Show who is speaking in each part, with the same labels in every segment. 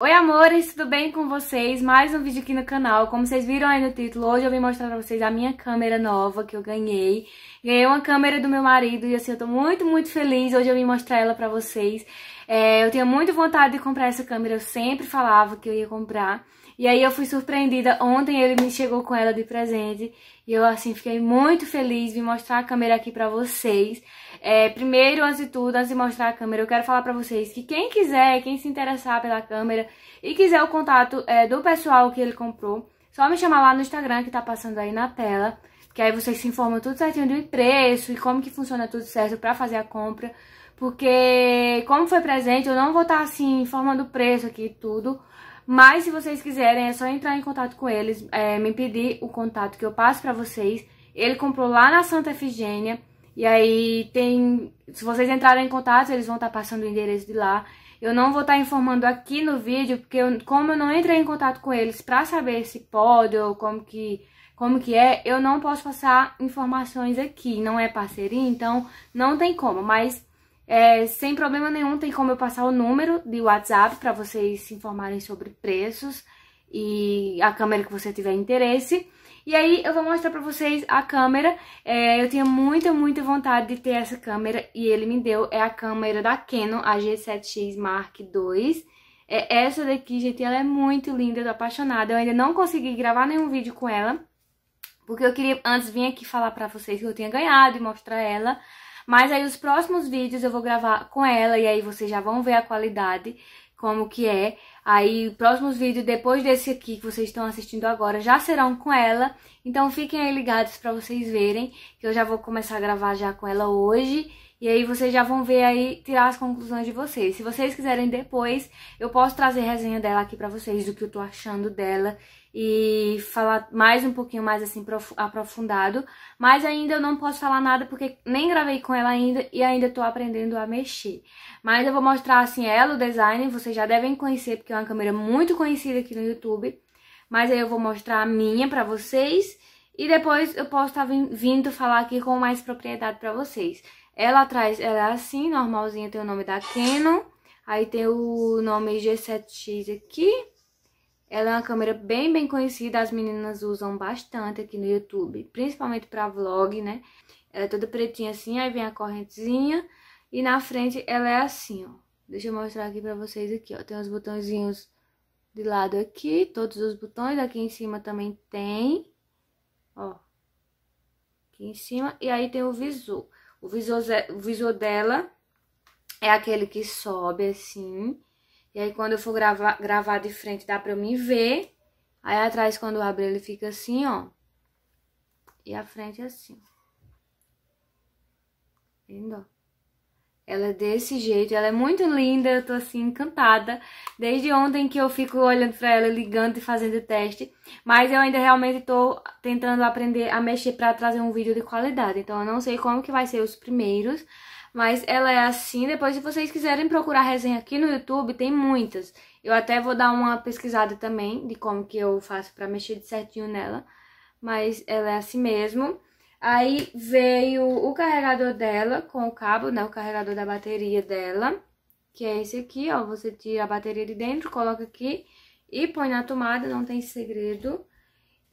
Speaker 1: Oi amores, tudo bem com vocês? Mais um vídeo aqui no canal. Como vocês viram aí no título, hoje eu vim mostrar pra vocês a minha câmera nova que eu ganhei. Ganhei uma câmera do meu marido e assim, eu tô muito, muito feliz. Hoje eu vim mostrar ela pra vocês. É, eu tinha muito vontade de comprar essa câmera, eu sempre falava que eu ia comprar. E aí eu fui surpreendida, ontem ele me chegou com ela de presente e eu assim fiquei muito feliz, de mostrar a câmera aqui pra vocês. É, primeiro, antes de tudo, antes de mostrar a câmera, eu quero falar pra vocês que quem quiser, quem se interessar pela câmera e quiser o contato é, do pessoal que ele comprou, só me chamar lá no Instagram que tá passando aí na tela, que aí vocês se informam tudo certinho do preço e como que funciona tudo certo pra fazer a compra. Porque como foi presente, eu não vou estar assim informando o preço aqui e tudo. Mas se vocês quiserem, é só entrar em contato com eles, é, me pedir o contato que eu passo para vocês. Ele comprou lá na Santa Efigênia. E aí tem. Se vocês entrarem em contato, eles vão estar passando o endereço de lá. Eu não vou estar informando aqui no vídeo, porque eu, como eu não entrei em contato com eles para saber se pode ou como que, como que é, eu não posso passar informações aqui. Não é parceria, então não tem como. Mas é, sem problema nenhum, tem como eu passar o número de WhatsApp para vocês se informarem sobre preços e a câmera que você tiver interesse. E aí eu vou mostrar pra vocês a câmera. É, eu tinha muita, muita vontade de ter essa câmera e ele me deu. É a câmera da Canon, a G7X Mark II. É essa daqui, gente, ela é muito linda, eu tô apaixonada. Eu ainda não consegui gravar nenhum vídeo com ela. Porque eu queria antes vir aqui falar pra vocês que eu tinha ganhado e mostrar ela. Mas aí os próximos vídeos eu vou gravar com ela e aí vocês já vão ver a qualidade, como que é. Aí próximos vídeos depois desse aqui que vocês estão assistindo agora já serão com ela. Então fiquem aí ligados para vocês verem que eu já vou começar a gravar já com ela hoje. E aí vocês já vão ver aí, tirar as conclusões de vocês. Se vocês quiserem depois, eu posso trazer resenha dela aqui pra vocês, do que eu tô achando dela. E falar mais um pouquinho mais, assim, aprofundado. Mas ainda eu não posso falar nada, porque nem gravei com ela ainda e ainda tô aprendendo a mexer. Mas eu vou mostrar, assim, ela, o design. Vocês já devem conhecer, porque é uma câmera muito conhecida aqui no YouTube. Mas aí eu vou mostrar a minha pra vocês. E depois eu posso estar tá vindo falar aqui com mais propriedade pra vocês. Ela atrás, ela é assim, normalzinha, tem o nome da Canon. Aí tem o nome G7X aqui. Ela é uma câmera bem, bem conhecida, as meninas usam bastante aqui no YouTube, principalmente para vlog, né? Ela é toda pretinha assim, aí vem a correntezinha e na frente ela é assim, ó. Deixa eu mostrar aqui para vocês aqui, ó. Tem os botõezinhos de lado aqui, todos os botões, aqui em cima também tem, ó. Aqui em cima e aí tem o visor. O visor, o visor dela é aquele que sobe assim. E aí, quando eu for gravar, gravar de frente, dá pra eu me ver. Aí atrás, quando abre, ele fica assim, ó. E a frente assim. Lindo, ó. Ela é desse jeito, ela é muito linda, eu tô assim encantada. Desde ontem que eu fico olhando pra ela, ligando e fazendo teste. Mas eu ainda realmente tô tentando aprender a mexer pra trazer um vídeo de qualidade. Então eu não sei como que vai ser os primeiros. Mas ela é assim. Depois, se vocês quiserem procurar resenha aqui no YouTube, tem muitas. Eu até vou dar uma pesquisada também de como que eu faço pra mexer de certinho nela. Mas ela é assim mesmo. Aí veio o carregador dela com o cabo, né? O carregador da bateria dela, que é esse aqui, ó. Você tira a bateria de dentro, coloca aqui e põe na tomada, não tem segredo.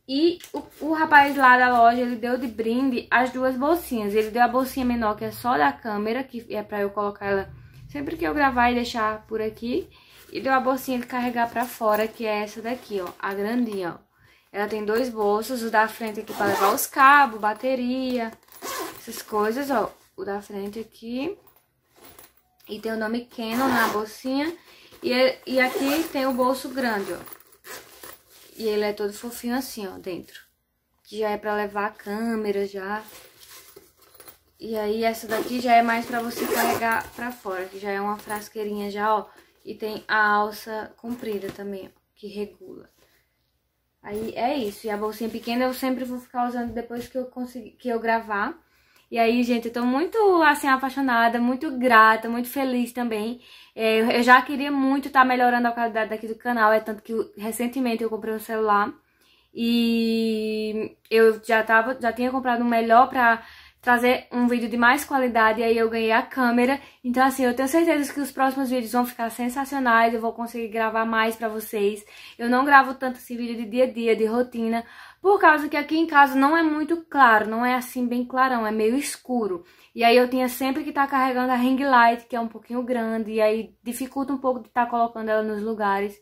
Speaker 1: E o, o rapaz lá da loja, ele deu de brinde as duas bolsinhas. Ele deu a bolsinha menor, que é só da câmera, que é pra eu colocar ela sempre que eu gravar e deixar por aqui. E deu a bolsinha de carregar pra fora, que é essa daqui, ó. A grandinha, ó. Ela tem dois bolsos, o da frente aqui para levar os cabos, bateria, essas coisas, ó. O da frente aqui. E tem o nome Canon na bolsinha. E, e aqui tem o bolso grande, ó. E ele é todo fofinho assim, ó, dentro. Que já é pra levar a câmera, já. E aí essa daqui já é mais pra você carregar pra fora. Que já é uma frasqueirinha já, ó. E tem a alça comprida também, ó, que regula. Aí é isso. E a bolsinha pequena eu sempre vou ficar usando depois que eu conseguir, que eu gravar. E aí, gente, eu tô muito, assim, apaixonada, muito grata, muito feliz também. É, eu já queria muito estar tá melhorando a qualidade daqui do canal, é tanto que recentemente eu comprei um celular. E eu já, tava, já tinha comprado um melhor pra trazer um vídeo de mais qualidade, aí eu ganhei a câmera. Então, assim, eu tenho certeza que os próximos vídeos vão ficar sensacionais, eu vou conseguir gravar mais pra vocês. Eu não gravo tanto esse vídeo de dia a dia, de rotina, por causa que aqui em casa não é muito claro, não é assim bem clarão, é meio escuro. E aí eu tinha sempre que estar tá carregando a ring light, que é um pouquinho grande, e aí dificulta um pouco de estar tá colocando ela nos lugares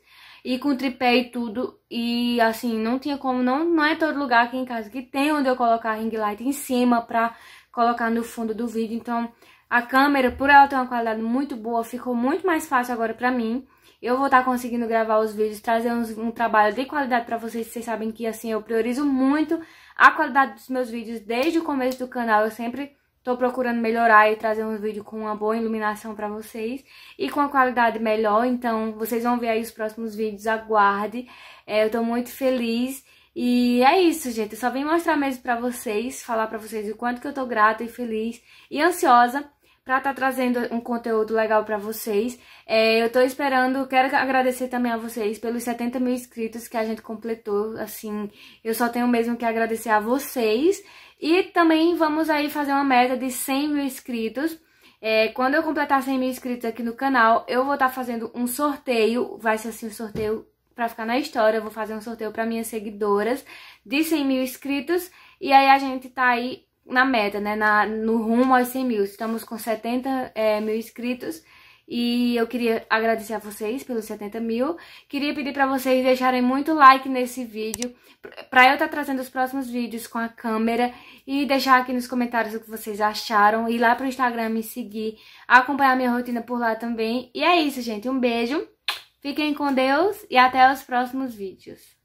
Speaker 1: e com tripé e tudo. E assim, não tinha como, não, não é todo lugar aqui em casa que tem onde eu colocar ring light em cima pra colocar no fundo do vídeo. Então, a câmera, por ela ter uma qualidade muito boa, ficou muito mais fácil agora pra mim. Eu vou estar tá conseguindo gravar os vídeos, trazer uns, um trabalho de qualidade pra vocês. Vocês sabem que, assim, eu priorizo muito a qualidade dos meus vídeos desde o começo do canal. Eu sempre Tô procurando melhorar e trazer um vídeo com uma boa iluminação pra vocês e com a qualidade melhor, então vocês vão ver aí os próximos vídeos, aguarde. É, eu tô muito feliz e é isso, gente. Eu só vim mostrar mesmo pra vocês, falar pra vocês o quanto que eu tô grata e feliz e ansiosa pra estar tá trazendo um conteúdo legal pra vocês. É, eu tô esperando, quero agradecer também a vocês pelos 70 mil inscritos que a gente completou, assim, eu só tenho mesmo que agradecer a vocês e também vamos aí fazer uma meta de 100 mil inscritos. É, quando eu completar 100 mil inscritos aqui no canal, eu vou estar tá fazendo um sorteio, vai ser assim um sorteio para ficar na história, eu vou fazer um sorteio para minhas seguidoras de 100 mil inscritos. E aí a gente tá aí na meta, né, na, no rumo aos 100 mil. Estamos com 70 é, mil inscritos. E eu queria agradecer a vocês pelos 70 mil. Queria pedir para vocês deixarem muito like nesse vídeo, para eu estar tá trazendo os próximos vídeos com a câmera e deixar aqui nos comentários o que vocês acharam, ir lá pro Instagram me seguir, acompanhar minha rotina por lá também. E é isso, gente. Um beijo, fiquem com Deus e até os próximos vídeos.